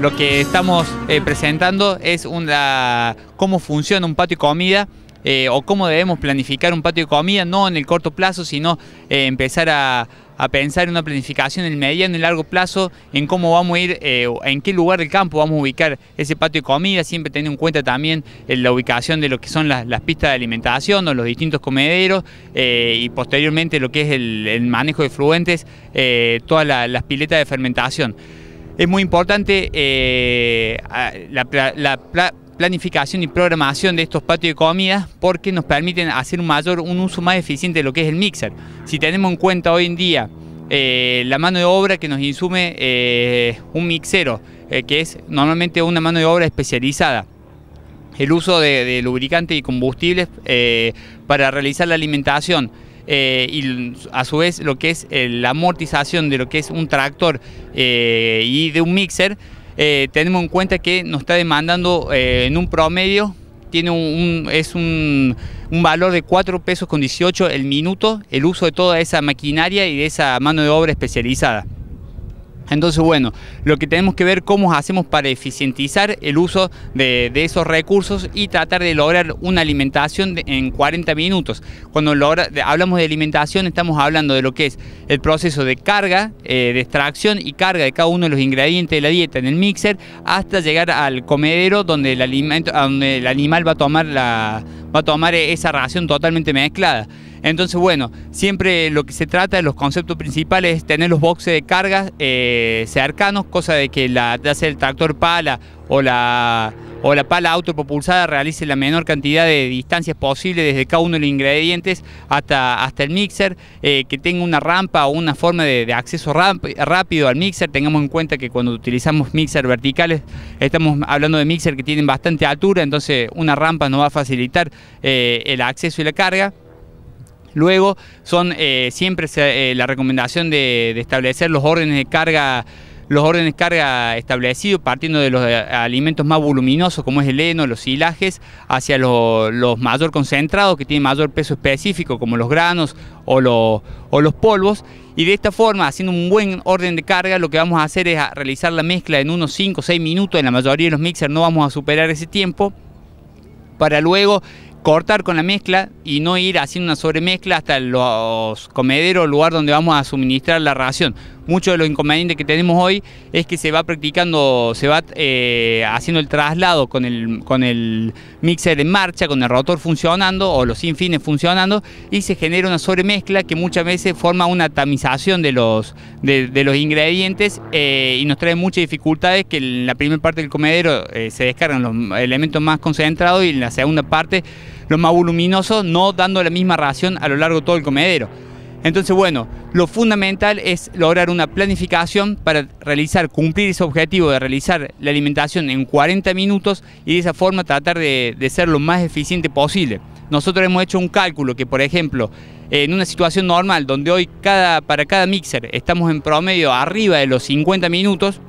lo que estamos eh, presentando es una, cómo funciona un patio de comida eh, o cómo debemos planificar un patio de comida, no en el corto plazo, sino eh, empezar a, pensar en una planificación en el mediano y largo plazo, en cómo vamos a ir, en qué lugar del campo vamos a ubicar ese patio de comida, siempre teniendo en cuenta también la ubicación de lo que son las, pistas de alimentación o los distintos comederos y posteriormente lo que es el, manejo de fluentes, todas las piletas de fermentación es muy importante eh, la, planificación y programación de estos patios de comida porque nos permiten hacer un mayor, un uso más eficiente de lo que es el mixer. Si tenemos en cuenta hoy en día eh, la mano de obra que nos insume eh, un mixero, que es normalmente una mano de obra especializada, el uso de, de lubricantes y combustibles para realizar la alimentación, eh, y a su vez lo que es eh, la amortización de lo que es un tractor eh, y de un mixer, tenemos en cuenta que nos está demandando en un promedio, tiene es un, valor de 4 pesos con 18 el minuto el uso de toda esa maquinaria y de esa mano de obra especializada. Entonces, bueno, lo que tenemos que ver cómo hacemos para eficientizar el uso de, esos recursos y tratar de lograr una alimentación en 40 minutos. Cuando hablamos de alimentación estamos hablando de lo que es el proceso de carga, eh, de extracción y carga de cada uno de los ingredientes de la dieta en el mixer hasta llegar al comedero donde el, animal va a tomar va a tomar esa ración totalmente mezclada. Entonces, bueno, siempre lo que se trata de los conceptos principales es tener los boxes de cargas eh, cercanos, cosa de que la, el tractor pala o la, o la pala autopropulsada realice la menor cantidad de distancias posible desde cada uno de los ingredientes hasta, hasta el mixer, eh, que tenga una rampa o una forma de, acceso rápido al mixer. Tengamos en cuenta que cuando utilizamos mixers verticales, estamos hablando de mixers que tienen bastante altura, entonces una rampa nos va a facilitar eh, el acceso y la carga. Luego, son eh, siempre eh, la recomendación de, establecer los órdenes de carga los órdenes de carga establecidos partiendo de los eh, alimentos más voluminosos como es el heno, los silajes, hacia los, los mayor concentrados que tienen mayor peso específico como los granos o los, polvos y de esta forma, haciendo un buen orden de carga, lo que vamos a hacer es realizar la mezcla en unos 5 o 6 minutos, en la mayoría de los mixers no vamos a superar ese tiempo, para luego cortar con la mezcla y no ir haciendo una sobremezcla hasta los comederos, lugar donde vamos a suministrar la ración. Muchos de los inconvenientes que tenemos hoy es que se va practicando, se va eh, haciendo el traslado con el, con el mixer en marcha, con el rotor funcionando o los sinfines funcionando y se genera una sobremezcla que muchas veces forma una tamización de los, de, los ingredientes eh, y nos trae muchas dificultades que en la primera parte del comedero eh, se descargan los elementos más concentrados y en la segunda parte los más voluminosos, no dando la misma ración a lo largo de todo el comedero. Entonces, bueno, lo fundamental es lograr una planificación para realizar, cumplir ese objetivo de realizar la alimentación en 40 minutos y de esa forma tratar de, ser lo más eficiente posible. Nosotros hemos hecho un cálculo que, por ejemplo, en una situación normal, donde hoy para cada mixer estamos en promedio arriba de los 50 minutos,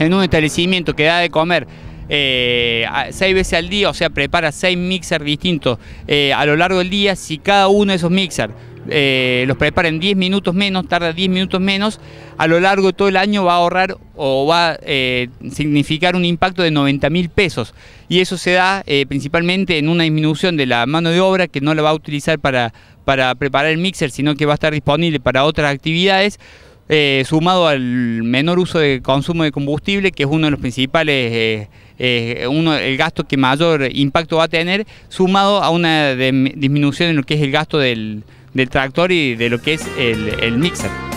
en un establecimiento que da de comer eh, seis veces al día, o sea, prepara seis mixers distintos eh, a lo largo del día, si cada uno de esos mixers eh, los prepara en 10 minutos menos, tarda 10 minutos menos, a lo largo de todo el año va a ahorrar o va a eh, significar un impacto de 90 mil pesos. Y eso se da eh, principalmente en una disminución de la mano de obra que no la va a utilizar para, para preparar el mixer, sino que va a estar disponible para otras actividades. sumado al menor uso de consumo de combustible, que es uno de los principales, uno, el gasto que mayor impacto va a tener, sumado a una disminución en lo que es el gasto del, del tractor y de lo que es el, el mixer.